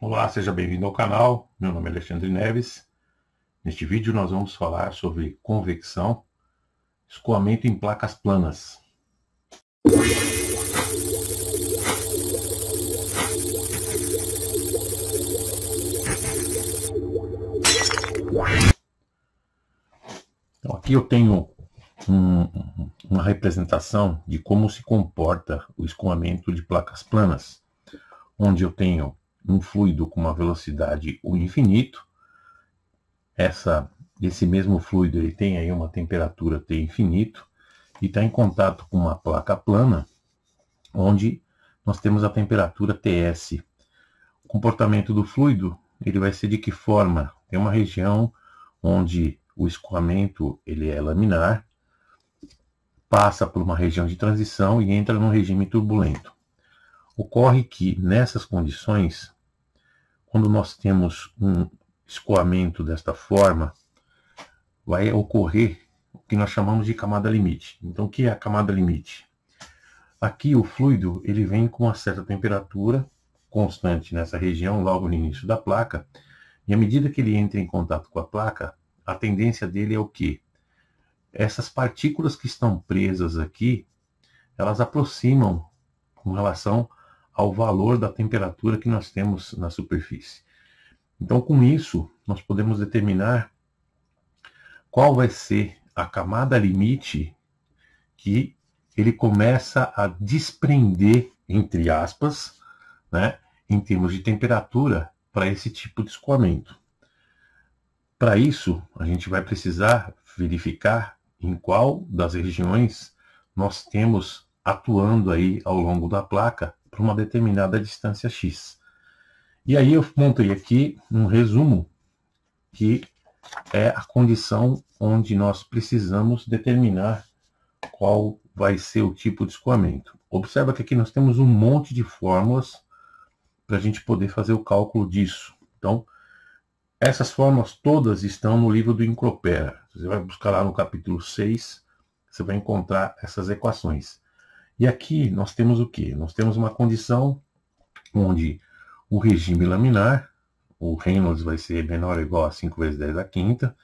Olá, seja bem-vindo ao canal. Meu nome é Alexandre Neves. Neste vídeo nós vamos falar sobre convecção, escoamento em placas planas. Então, aqui eu tenho um, uma representação de como se comporta o escoamento de placas planas, onde eu tenho num fluido com uma velocidade o infinito. Essa, esse mesmo fluido ele tem aí uma temperatura T infinito e está em contato com uma placa plana, onde nós temos a temperatura Ts. O comportamento do fluido ele vai ser de que forma? Tem uma região onde o escoamento ele é laminar, passa por uma região de transição e entra num regime turbulento. Ocorre que, nessas condições, quando nós temos um escoamento desta forma, vai ocorrer o que nós chamamos de camada limite. Então, o que é a camada limite? Aqui o fluido ele vem com uma certa temperatura constante nessa região, logo no início da placa, e à medida que ele entra em contato com a placa, a tendência dele é o quê? Essas partículas que estão presas aqui, elas aproximam com relação ao valor da temperatura que nós temos na superfície. Então, com isso, nós podemos determinar qual vai ser a camada limite que ele começa a desprender, entre aspas, né, em termos de temperatura, para esse tipo de escoamento. Para isso, a gente vai precisar verificar em qual das regiões nós temos atuando aí ao longo da placa para uma determinada distância x. E aí eu montei aqui um resumo que é a condição onde nós precisamos determinar qual vai ser o tipo de escoamento. Observa que aqui nós temos um monte de fórmulas para a gente poder fazer o cálculo disso. Então, essas fórmulas todas estão no livro do Incropera. Você vai buscar lá no capítulo 6, você vai encontrar essas equações. E aqui nós temos o que? Nós temos uma condição onde o regime laminar, o Reynolds vai ser menor ou igual a 5 vezes 10 a quinta.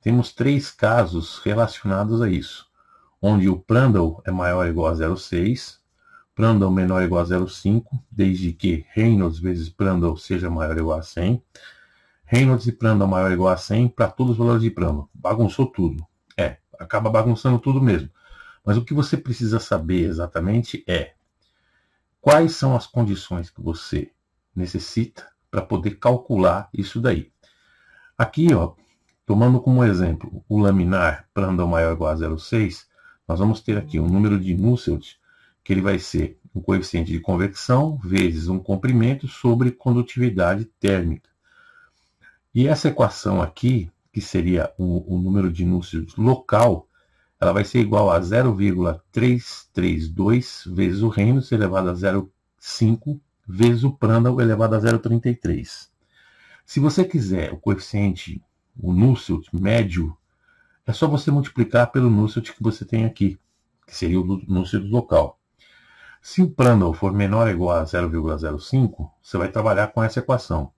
Temos três casos relacionados a isso, onde o Prandtl é maior ou igual a 0,6, Prandtl menor ou igual a 0,5, desde que Reynolds vezes Prandtl seja maior ou igual a 100, Reynolds e Prandtl maior ou igual a 100 para todos os valores de Prandtl. Bagunçou tudo. É, acaba bagunçando tudo mesmo. Mas o que você precisa saber exatamente é quais são as condições que você necessita para poder calcular isso daí. Aqui, ó, tomando como exemplo o laminar para andar maior igual a 0,6, nós vamos ter aqui um número de Nusselt que ele vai ser o um coeficiente de convecção vezes um comprimento sobre condutividade térmica. E essa equação aqui, que seria o, número de Nusselt local, ela vai ser igual a 0,332 vezes o Reynolds elevado a 0,5 vezes o Prandtl elevado a 0,33. Se você quiser o coeficiente, o Nusselt médio, é só você multiplicar pelo Nusselt que você tem aqui, que seria o Nusselt local. Se o Prandtl for menor ou igual a 0,05, você vai trabalhar com essa equação.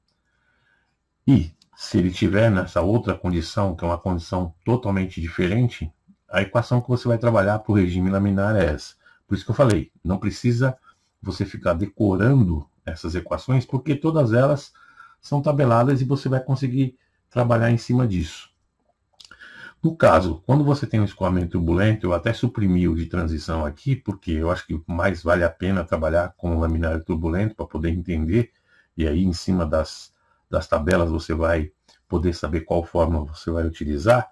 E se ele tiver nessa outra condição, que é uma condição totalmente diferente, a equação que você vai trabalhar para o regime laminar é essa. Por isso que eu falei, não precisa você ficar decorando essas equações, porque todas elas são tabeladas e você vai conseguir trabalhar em cima disso. No caso, quando você tem um escoamento turbulento, eu até suprimi o de transição aqui, porque eu acho que mais vale a pena trabalhar com o laminário turbulento para poder entender, e aí em cima das, das tabelas você vai poder saber qual fórmula você vai utilizar.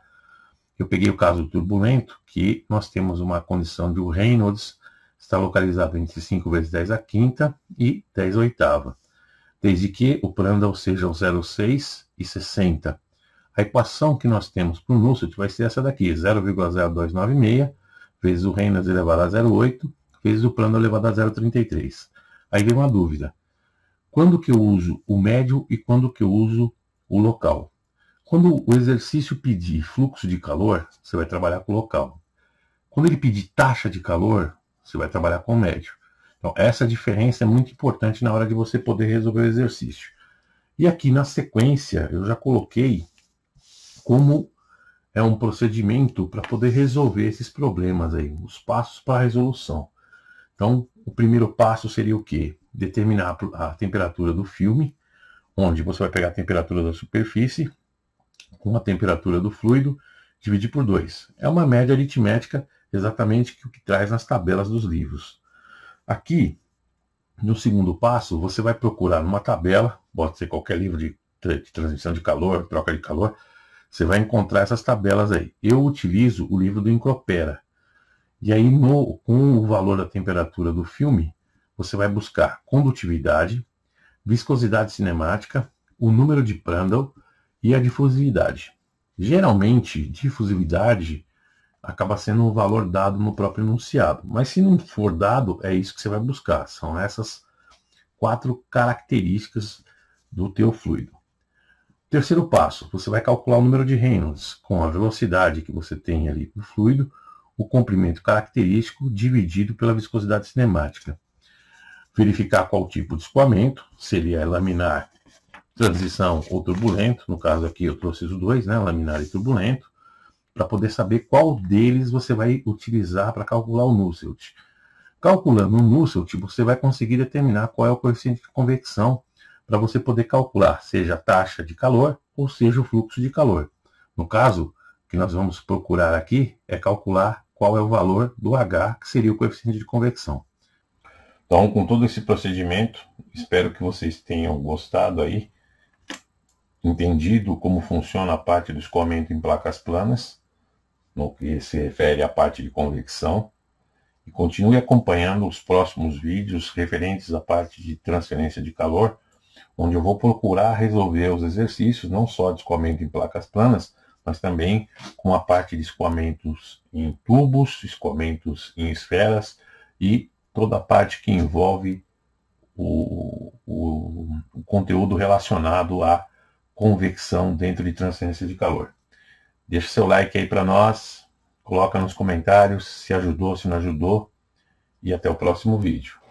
Eu peguei o caso turbulento, que nós temos uma condição de o Reynolds está localizado entre 5 vezes 10 a quinta e 10 oitava, desde que o Prandtl seja o 0,6 e 60. A equação que nós temos para o Nusselt vai ser essa daqui, 0,0296 vezes o Reynolds elevado a 0,8 vezes o Prandtl elevado a 0,33. Aí vem uma dúvida. Quando que eu uso o médio e quando que eu uso o local? Quando o exercício pedir fluxo de calor, você vai trabalhar com local. Quando ele pedir taxa de calor, você vai trabalhar com médio. Então, essa diferença é muito importante na hora de você poder resolver o exercício. E aqui na sequência, eu já coloquei como é um procedimento para poder resolver esses problemas aí, os passos para a resolução. Então, o primeiro passo seria o quê? Determinar a temperatura do filme, onde você vai pegar a temperatura da superfície, com a temperatura do fluido, dividir por 2. É uma média aritmética exatamente o que traz nas tabelas dos livros. Aqui, no segundo passo, você vai procurar numa tabela, pode ser qualquer livro de, de transmissão de calor, troca de calor, você vai encontrar essas tabelas aí. Eu utilizo o livro do Incropera. E aí, no, com o valor da temperatura do filme, você vai buscar condutividade, viscosidade cinemática, o número de Prandtl, e a difusividade. Geralmente, difusividade acaba sendo um valor dado no próprio enunciado, mas se não for dado, é isso que você vai buscar. São essas quatro características do teu fluido. Terceiro passo, você vai calcular o número de Reynolds com a velocidade que você tem ali para o fluido, o comprimento característico dividido pela viscosidade cinemática. Verificar qual tipo de escoamento, se ele é laminar transição ou turbulento, no caso aqui eu trouxe os dois, né, laminar e turbulento, para poder saber qual deles você vai utilizar para calcular o Nusselt. Calculando o Nusselt, você vai conseguir determinar qual é o coeficiente de convecção para você poder calcular, seja a taxa de calor ou seja o fluxo de calor. No caso, o que nós vamos procurar aqui é calcular qual é o valor do H, que seria o coeficiente de convecção. Então, com todo esse procedimento, espero que vocês tenham gostado aí entendido como funciona a parte do escoamento em placas planas, no que se refere à parte de convecção, e continue acompanhando os próximos vídeos referentes à parte de transferência de calor, onde eu vou procurar resolver os exercícios não só de escoamento em placas planas, mas também com a parte de escoamentos em tubos, escoamentos em esferas e toda a parte que envolve o, o, o conteúdo relacionado a convecção dentro de transferência de calor. Deixa seu like aí para nós, coloca nos comentários se ajudou, se não ajudou e até o próximo vídeo.